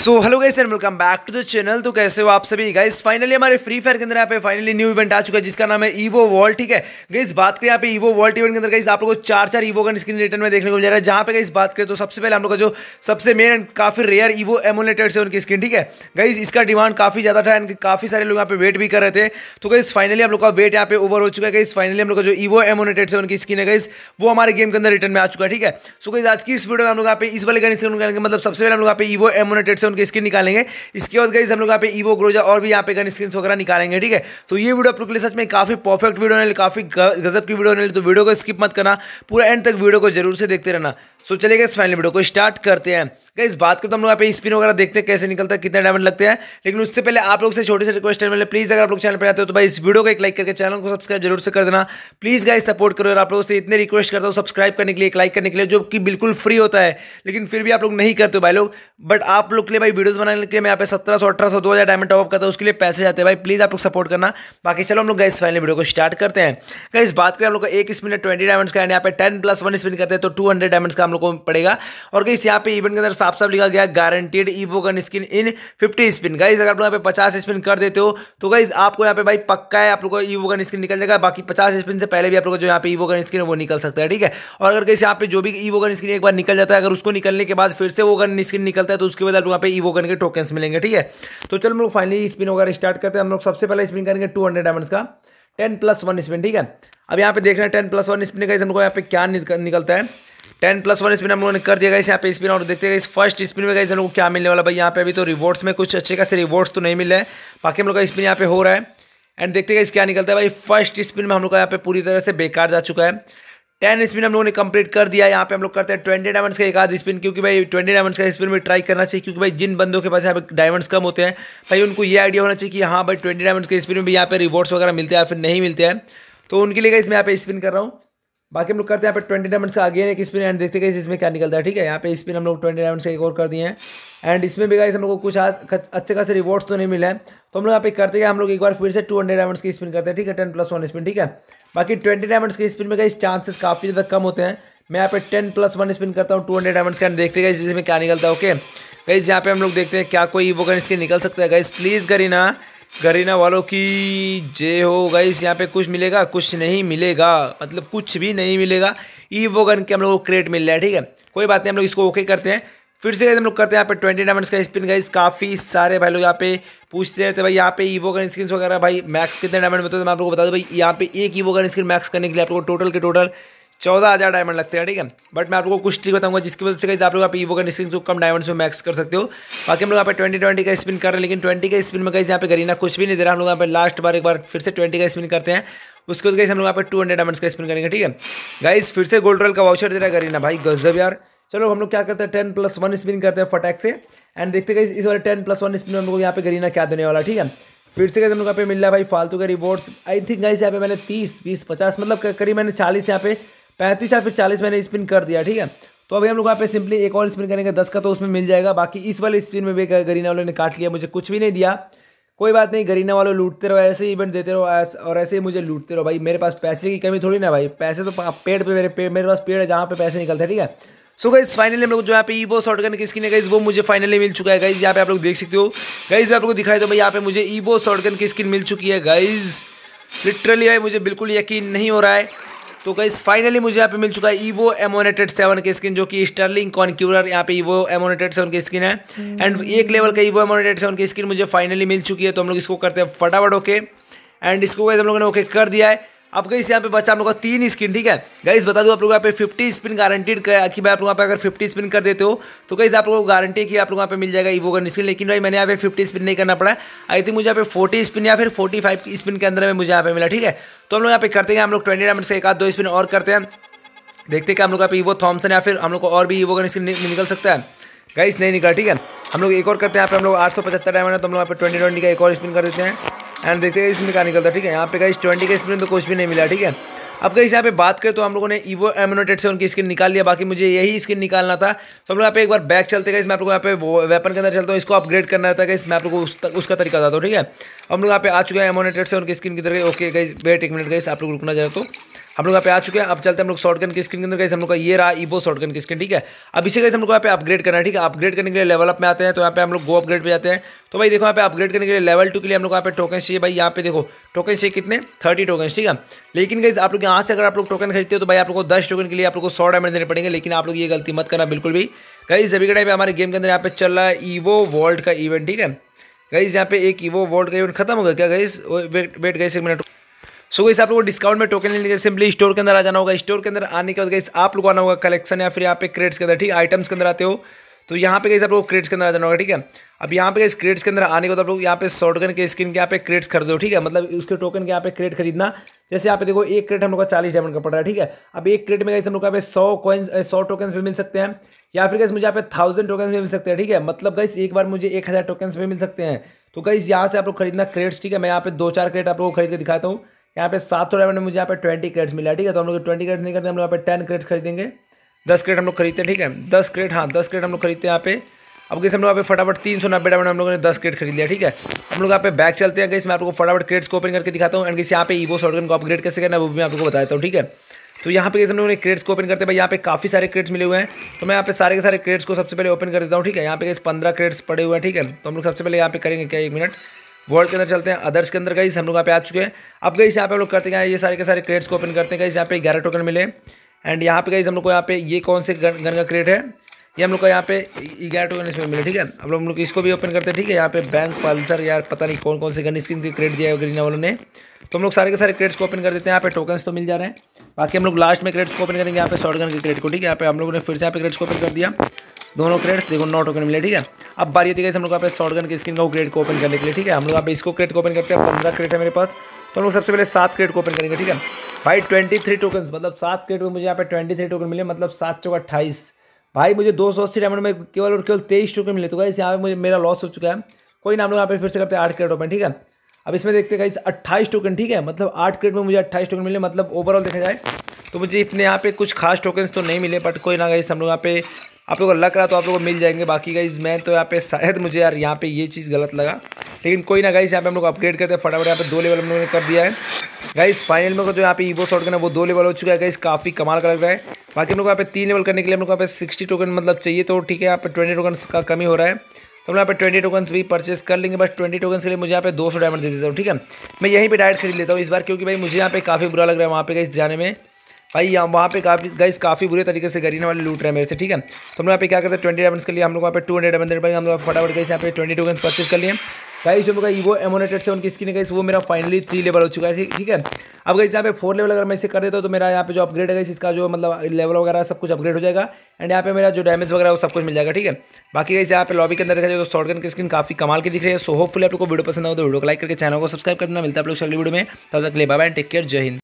So hello guys and welcome back to the channel तो कैसे हो आप सभी गाइस फाइनली हमारे फ्री फायर के अंदर यहाँ पे फाइनली न्यू इवेंट आ चुका है जिसका नाम है ईवो वर्ल्ड ठीक है गाइस बात करें यहाँ पे ईवो वॉल्ट इवेंट के अंदर गाइस आप लोगों को चार चार ईवो का स्क्रीन रिटर्न में देखने को मिल रहा है जहाँ पे गाइस बात करें तो सबसे पहले हम लोग का जो सबसे मेन एंड काफी रेयर ईवो एमोलेटेड से उनकी स्क्रीन ठीक है गाइज इसका डिमांड काफी ज्यादा था एंड काफी सारे लोग यहाँ पे वेट भी कर रहे थे तो गाइस फाइनली हम लोग का वेट यहाँ पे ओवर हो चुका है गाइस फाइनली हम लोग का जो ईवो एमोलेटेड से उनकी स्क्रीन है गाइस वो हमारे गेम के अंदर रिटर्न में आ चुका है ठीक है सो गाइज आज की इस वीडियो में हम लोग यहाँ पे इस वाले गन स्क्रीन मतलब सबसे पहले हम लोग यहाँ पे ईवो एमोनेटेड से उनके स्किन निकालेंगे इसके बाद गई हम लोग यहाँ पे ईवो ग्रोजा और भी यहाँ पे गन स्किन वगैरह निकालेंगे ठीक है तो ये वीडियो आपके लिए सच में काफी परफेक्ट वीडियो होने काफी गजब की वीडियो होने तो वीडियो को स्किप मत करना पूरा एंड तक वीडियो को जरूर से देखते रहना सो चलिए गैस फाइनल वीडियो को स्टार्ट करते हैं इस बात को तो हम लोग यहाँ पे स्पिन वगैरह देखते हैं कैसे निकलता है कितना डायमंड लगते हैं लेकिन उससे पहले आप लोग से छोटी से रिक्वेस्ट है मेरे प्लीज़ अगर आप लोग चैनल पर आते हो तो भाई इस वीडियो को एक लाइक करके चैनल को सब्सक्राइब जरूर से कर देना प्लीज़ गाइस सपोर्ट करो और आप लोगों से इतने रिक्वेस्ट करता हूँ सब्सक्राइब करने के लिए एक लाइक करने के लिए जो कि बिल्कुल फ्री होता है लेकिन फिर भी आप लोग नहीं करते भाई लोग बट आप लोग के लिए भाई वीडियोज़ बनाने के लिए मैं यहाँ पे सत्रह सौ अठारह सौ दो हज़ार डायमंड टॉप करता हूँ उसके लिए पैसे जाते हैं भाई प्लीज़ आप लोग सपोर्ट करना बाकी चलो हम लोग गाइस फाइनल वीडियो को स्टार्ट करते हैं इस बात करें आप लोग एक स्पिन है ट्वेंटी डायमंड्स का यहाँ पे टेन प्लस वन स्पिन करते हैं तो टू हंड्रेड डायमंड्स का हम लोग को पड़ेगा और गाइस यहाँ पे इवेंट के अंदर साफ साफ लिखा गया guaranteed evo gun skin in fifty spin guys अगर आप लोग यहाँ पे पचास स्पिन कर देते हो तो गाइज आपको यहाँ पे भाई पक्का है आप लोग को ईवो गन स्किन निकल जाएगा बाकी पचास स्पिन से पहले भी आप लोग जो यहाँ पे ईवो गन स्किन है वो निकल सकता है ठीक है और अगर कहीं यहाँ पे जो भी ईवो गन स्किन एक बार निकल जाता है अगर उसको निकलने के बाद फिर से वो गन स्किन निकलता है तो उसके बाद आप लोग यहाँ पे ईवो गन के टोकन्स मिलेंगे ठीक है तो चलो हम लोग फाइनली स्पिन वगैरह स्टार्ट करते हैं हम लोग सबसे पहले स्पिन करेंगे टू हंड्रेड डायमंड का टेन प्लस वन स्पिन ठीक है अब यहाँ पे देख रहे हैं टेन प्लस वन स्पिन का इस हमको यहाँ पे क्या निकलता है टेन प्लस वन स्पिन हम लोगों ने कर दिया गया इस यहाँ पे स्पिन और देखते हैं इस फर्स्ट स्पिन में गए हम लोग को क्या मिलने वाला भाई यहाँ पे अभी तो रिवॉर्ड्स में कुछ अच्छे खासे रिवॉर्ड्स तो नहीं मिले हैं बाकी हम लोग का स्पिन यहाँ पे हो रहा है एंड देखते हैं क्या निकलता है भाई फर्स्ट स्पिन में हम लोग का यहाँ पे पूरी तरह से बेकार जा चुका है टेन स्पिन हम लोगों ने कंप्लीट कर दिया यहाँ पे हम लोग करते हैं ट्वेंटी डायमंड्स का एक आध स्पिन क्योंकि भाई ट्वेंटी डायमंड्स का स्पिन में ट्राई करना चाहिए क्योंकि भाई जिन बंदों के पास यहाँ पे डायमंड्स कम होते हैं भाई उनको ये आइडिया होना चाहिए कि हाँ भाई ट्वेंटी डायमंड्स के स्पिन में भी यहाँ पे रिवॉर्ड्स वगैरह मिलते हैं या फिर नहीं मिलते हैं तो उनके लिए इसमें यहाँ पे स्पिन कर रहा हूँ बाकी हम लोग करते हैं यहाँ पे ट्वेंटी डायमंड्स का अगेन एक स्पिन एंड देखते गए इसमें क्या निकलता है ठीक है यहाँ पे स्पिन हम लोग ट्वेंटी डायमंड्स का एक और कर दिए हैं एंड इसमें भी गाइस हम लोग को कुछ अच्छे खासे रिवॉर्ड्स तो नहीं मिले हैं तो हम लोग यहाँ पे करते हैं हम लोग एक बार फिर से टू हंड्रेड डायमंड्स की स्पिन करते हैं ठीक है टेन प्लस वन स्पिन ठीक है बाकी ट्वेंटी डायमंड्स की स्पिन में गाइस चांसेस काफ़ी ज़्यादा कम होते हैं मैं यहाँ पे टेन प्लस वन स्पिन करता हूँ टू हंड्रेड डायमंड्स का देखते गए इसमें क्या निकलता है ओके गाइज यहाँ पे हम लोग देखते हैं क्या कोई वो गन इसके निकल सकता है गाइस प्लीज़ करी ना गरीना वालों की जे हो गाइस यहाँ पे कुछ मिलेगा कुछ नहीं मिलेगा मतलब कुछ भी नहीं मिलेगा ई वो गन के हम लोग को क्रेट मिल रहा है ठीक है कोई बात नहीं हम लोग इसको ओके करते हैं फिर से हम लोग करते हैं यहाँ पे ट्वेंटी डायमंड्स का स्पिन गाइस काफ़ी सारे भाई लोग यहाँ पे पूछते रहते भाई यहाँ पे ईवो गन स्क्रीन वगैरह भाई मैक्स कितने डायमंड में तो मैं आप लोग को बता दूँ भाई यहाँ पे एक ईवो गन स्क्रीन मैक्स करने के लिए आप लोग टोटल के टोटल चौदह हज़ार डायमंड लगते हैं ठीक है बट मैं आपको कुछ ट्रिक बताऊंगा जिसकी वजह से कहीं आप लोग आप ईवो का निश्चित को कम डायमंड्स में मैक्स कर सकते हो बाकी हम लोग यहाँ पे ट्वेंटी ट्वेंटी का स्पिन कर रहे हैं लेकिन ट्वेंटी का स्पिन में कहीं यहाँ पे गरीना कुछ भी नहीं दे रहा हम लोग यहाँ पे लास्ट बार एक बार फिर से ट्वेंटी का स्पिन करते हैं उसके बाद हम लोग यहाँ पे टू हंड्रेड डायमंड्स का स्पिन करेंगे ठीक है गाइस फिर से गोल्ड रॉयल का वाउचर दे रहा है गरीना भाई गजब यार चलो हम लोग क्या करते हैं टेन प्लस वन स्पिन करते हैं फटैक से एंड देखते गई इस बार टेन प्लस वन स्पिन हम लोग यहाँ पे गरीना क्या देने वाला ठीक है फिर से हम लोग यहाँ पे मिल रहा है भाई फालतू का रिवॉर्ड्स आई थिंक गाइस यहाँ पे मैंने तीस बीस पचास मतलब करीब मैंने चालीस यहाँ पे पैंतीस या फिर चालीस मैंने स्पिन कर दिया ठीक है तो अभी हम लोग यहाँ पे सिंपली एक और स्पिन करेंगे दस का तो उसमें मिल जाएगा बाकी इस वाले स्पिन में भी गरीना वाले ने काट लिया मुझे कुछ भी नहीं दिया कोई बात नहीं गरीना वालों लूटते रहो ऐसे ही इवेंट देते रहो और ऐसे ही मुझे लूटते रहो भाई मेरे पास पैसे की कमी थोड़ी ना भाई पैसे तो पेड़ पे मेरे पे, मेरे पास पेड़ है जहाँ पे पैसे निकलते हैं ठीक है सो गाइज फाइनली हम लोग जो यहाँ पे ईवो शॉर्ट की स्किन है गाइज वो मुझे फाइनली मिल चुका है गाइज यहाँ पे आप लोग देख सकते हो गाइज आप लोग दिखाई दो तो भाई यहाँ पे मुझे ईवो शॉर्ट गन की स्किन मिल चुकी है गाइज लिटरली भाई मुझे बिल्कुल यकीन नहीं हो रहा है तो गाइस फाइनली मुझे यहाँ पे मिल चुका है ईवो एमोनेटेड सेवन की स्किन जो कि स्टर्लिंग कॉन्क्यूलर यहाँ पे ईवो एमोनेटेड सेवन की स्किन है एंड एक लेवल का ईवो एमोनेटेड सेवन की स्किन मुझे फाइनली मिल चुकी है तो हम लोग इसको करते हैं फटाफट ओके एंड इसको गाइस हम लोगों ने ओके कर दिया है अब गई यहाँ पे बचा हम लोग का तीन स्किन ठीक है गाइस बता दूँ आप लोग यहाँ पे फिफ्टी स्पिन गारंटीड कि भाई आप लोग यहाँ पे अगर फिफ्टी स्पिन कर देते हो तो गाइस आप लोगों को गारंटी कि आप लोग यहाँ पे मिल जाएगा ईवो का स्किन लेकिन भाई मैंने यहाँ पे फिफ्टी स्पिन नहीं करना पड़ा आई थिंक मुझे यहाँ पे फोर्टी स्पिन या फिर फोर्टी फाइव स्पिन के अंदर में मुझे यहाँ पे मिला ठीक है तो हम लोग यहाँ पे करते हैं हम लोग ट्वेंटी मिनट से एक आध दो स्पिन और करते हैं देखते हैं कि हम लोग यहाँ पे ईवो थॉमसन या फिर हम लोग को और भी ईवो का स्किन निकल सकता है गाइस नहीं निकला ठीक है हम लोग एक और करते हैं यहाँ पे हम लोग आठ सौ पचहत्तर डायमंड है तो हम लोग यहाँ पे ट्वेंटी ट्वेंटी का एक और स्पिन कर देते हैं एंड देखते हैं इसमें क्या निकलता है ठीक है यहाँ पे कहीं ट्वेंटी का स्पिन तो कुछ भी नहीं मिला ठीक है अब कहीं यहाँ पे बात करें तो हम लोगों ने ईवो एमोनेटेड से उनकी स्किन निकाल लिया बाकी मुझे यही स्किन निकालना था तो हम लोग यहाँ पे एक बार बैक चलते गए इसमें आप लोग यहाँ पे वेपन के अंदर चलता हूँ इसको अपग्रेड करना रहता है इसमें आप को उस तक, उसका तरीका बताता हूँ ठीक है हम लोग यहाँ पे आ चुके हैं एमोनेटेड से उनकी स्किन की तरह ओके गई वेट एक मिनट गई आप लोग रुकना चाहते हो तो। हम लोग यहाँ पे आ चुके हैं अब चलते हैं हम लोग शॉर्ट गन की स्क्रीन के अंदर कैसे हम लोग का ये रहा ईबो शॉर्ट गन की स्क्रीन ठीक है अब इसे कैसे हम लोग यहाँ पे अपग्रेड करना है ठीक है अपग्रेड करने के लिए लेवल अप में आते हैं तो यहाँ पे हम लोग गो अपग्रेड पे जाते हैं तो भाई देखो यहाँ पे अपग्रेड करने के लिए लेवल टू के लिए हम लोग यहाँ पे टोकन चाहिए भाई यहाँ पे देखो टोकन चाहिए कितने थर्टी टोकन ठीक है लेकिन गई आप लोग यहाँ से अगर आप लोग टोकन खरीदते हो तो भाई आप लोग को दस टोकन के लिए आप लोग को सौ डायमंड देने पड़ेंगे लेकिन आप लोग ये गलती मत करना बिल्कुल भी गाइज जब के टाइम हमारे गेम के अंदर यहाँ पे चल रहा है ईवो वर्ल्ड का इवेंट ठीक है गई यहाँ पे एक ईवो वर्ल्ड का इवेंट खत्म हो गया क्या गाइज वेट गई एक मिनट सो गई आप लोगों को डिस्काउंट में टोकन लेने के सिंपली स्टोर के अंदर आ जाना होगा स्टोर के अंदर आने के बाद गई आप लोग आना होगा कलेक्शन या फिर यहाँ पे क्रेड्स के अंदर ठीक आइटम्स के अंदर आते हो तो यहाँ पे गई आप लोग क्रेड्स के अंदर आ जाना होगा ठीक है अब यहाँ पे गई क्रेड्स के अंदर आने के बाद आप लोग यहाँ पे शॉर्टगन के स्किन के यहाँ पे क्रेड्स खरीद दो ठीक है मतलब उसके टोकन के यहाँ पे क्रेड खरीदना जैसे यहाँ पे देखो एक क्रेट हम लोग का चालीस डायमंड का पड़ रहा है ठीक है अब एक क्रेट में गई हम लोग यहाँ पे सौ कॉइन्स सौ टोकन भी मिल सकते हैं या फिर गई मुझे यहाँ पे थाउजेंड टोकन्स भी मिल सकते हैं ठीक है मतलब गई एक बार मुझे एक हज़ार टोकन भी मिल सकते हैं तो गई यहाँ से आप लोग खरीदना क्रेड्स ठीक है मैं यहाँ पे दो चार क्रेट आप लोग खरीद के दिखाता हूँ यहाँ पे सात सौ डायमंड में मुझे यहाँ पे ट्वेंटी क्रेड्स मिला ठीक है तो हम लोग ट्वेंटी क्रेड्स नहीं करते हम लोग यहाँ पे टेन क्रेड्स खरीदेंगे दस क्रेड हम लोग खरीदते हैं ठीक है दस क्रेड हाँ दस क्रेड हम लोग खरीदते हैं यहाँ पे अब कैसे हम लोग यहाँ पे फटाफट तीन सौ नब्बे डायमंड हम लोगों ने दस क्रेड खरीद लिया ठीक है हम लोग यहाँ पे बैक चलते हैं कैसे मैं आपको फटाफट क्रेड्स को ओपन करके दिखाता हूँ एंड किसी यहाँ पे ईवो शॉटगन को अपग्रेड कैसे करना है वो भी मैं आपको बताता हूँ ठीक है तो यहाँ पे कैसे हम लोगों ने क्रेड्स को ओपन करते हैं भाई यहाँ पे काफ़ी सारे क्रेड्स मिले हुए हैं तो मैं यहाँ पे सारे के सारे क्रेड्स को सबसे पहले ओपन कर देता हूँ ठीक है यहाँ पे कैसे पंद्रह क्रेड्स पड़े हुए हैं ठीक है तो हम लोग सबसे पहले यहाँ पे करेंगे क्या एक मिनट वर्ल्ड के अंदर चलते हैं अदर्स के अंदर गई हम लोग यहाँ पे आ चुके हैं अब गई यहाँ पे हम लोग करते हैं ये सारे के सारे क्रेट्स को ओपन करते हैं गई यहाँ पे ग्यारह टोकन मिले एंड यहाँ पे गई हम लोग को यहाँ पे ये कौन से गन का क्रेट है ये हम लोग को यहाँ पे ग्यारह टोकन इसमें मिले ठीक है अब हम लोग इसको भी ओपन करते हैं ठीक है यहाँ पे बैंक पल्सर यार पता नहीं कौन कौन से गन स्किन की क्रेट दिया है ग्रीन वालों ने तो हम लोग सारे के सारे क्रेट्स को ओपन कर देते हैं यहाँ पे टोकन्स तो मिल जा रहे हैं बाकी हम लोग लास्ट में क्रेट्स को ओपन करेंगे यहाँ पे शॉर्ट गन के क्रेट को ठीक है यहाँ पे हम लोगों ने फिर से यहाँ पे क्रेट्स को ओपन कर दिया दोनों क्रेड्स देखो नॉट टोकन मिले ठीक है अब बारी आती है हम लोग यहाँ पे शॉर्ट गन की स्किन का क्रेड को ओपन करने के लिए ठीक है हम लोग यहाँ पे इसको क्रेड को ओपन करते हैं पंद्रह क्रेड है मेरे पास तो हम लोग सबसे पहले सात क्रेड को ओपन करेंगे ठीक है भाई ट्वेंटी थ्री टोकन मतलब सात क्रेड में मुझे यहाँ पे ट्वेंटी थ्री टोकन मिले मतलब सात सौ अट्ठाईस भाई मुझे दो सौ अस्सी डायमंड में केवल और केवल तेईस टोकन मिले तो गाइस यहाँ पे मुझे मेरा लॉस हो चुका है कोई ना हम लोग यहाँ पे फिर से करते हैं आठ क्रेड ओपन ठीक है अब इसमें देखते हैं गाइस अट्ठाईस टोकन ठीक है मतलब आठ क्रेड में मुझे अट्ठाईस टोकन मिले मतलब ओवरऑल देखा जाए तो मुझे इतने यहाँ पे कुछ खास टोकन्स तो नहीं मिले बट कोई ना गाइस हम लोग यहाँ पे आप लोगों को लग रहा तो आप लोगों को मिल जाएंगे बाकी गाइज मैं तो यहाँ पे शायद मुझे यार यहाँ पे ये चीज़ गलत लगा लेकिन कोई ना गाइज यहाँ पे हम लोग अपग्रेड करते हैं फटाफट यहाँ पे दो लेवल हम लोगों ने कर दिया है गाइज फाइनल में जो यहाँ पे ईवो शॉट करना वो दो लेवल हो चुका है गाइज काफ़ी कमाल का लग रहा है बाकी हम लोग यहाँ पे तीन लेवल करने के लिए हम लोग यहाँ पे सिक्सटी टोकन मतलब चाहिए तो ठीक है यहाँ पे ट्वेंटी टोकन का कमी हो रहा है तो हम यहाँ पे ट्वेंटी टोकन्स भी परचेस कर लेंगे बस ट्वेंटी टोकन्स के लिए मुझे यहाँ पे दो सौ डायमंड दे देता हूँ ठीक है मैं यहीं पे डायरेक्ट खरीद लेता हूँ इस बार क्योंकि भाई मुझे यहाँ पे काफ़ी बुरा लग रहा है वहाँ पे गई जाने में भाई यहाँ वहाँ पे काफ़ी गाइस काफ़ी बुरे तरीके से गरीने वाले लूट रहे हैं मेरे से ठीक है तो हम लोग यहाँ पे क्या करते हैं ट्वेंटी डायमंड्स के लिए हम लोग वहाँ पे टू हंड्रेड डायमंड भाई हम लोग फटाफट गई यहाँ पे ट्वेंटी टू गन्स परचेज कर लिए गाइस जो मेरा वो एमोनेटेड से उनकी स्किन है वो मेरा फाइनली थ्री लेवल हो चुका है ठीक है अब गाइस यहाँ पे फोर लेवल अगर मैं इसे कर देता हूँ तो मेरा यहाँ पे जो अपग्रेड है इसका जो मतलब लेवल वगैरह सब कुछ अपग्रेड हो जाएगा एंड यहाँ पे मेरा जो डैमेज वगैरह वो सब कुछ मिल जाएगा ठीक है बाकी गाइस यहाँ पे लॉबी के अंदर देखा जाए तो शॉर्टगन की स्किन काफी कमाल की दिख रही है सो होपफुल आप लोग को वीडियो पसंद हो तो वीडियो को लाइक करके चैनल को सब्सक्राइब करना मिलता है आप लोग अगली वीडियो में तब तक ले बाय टेक केयर जय हिंद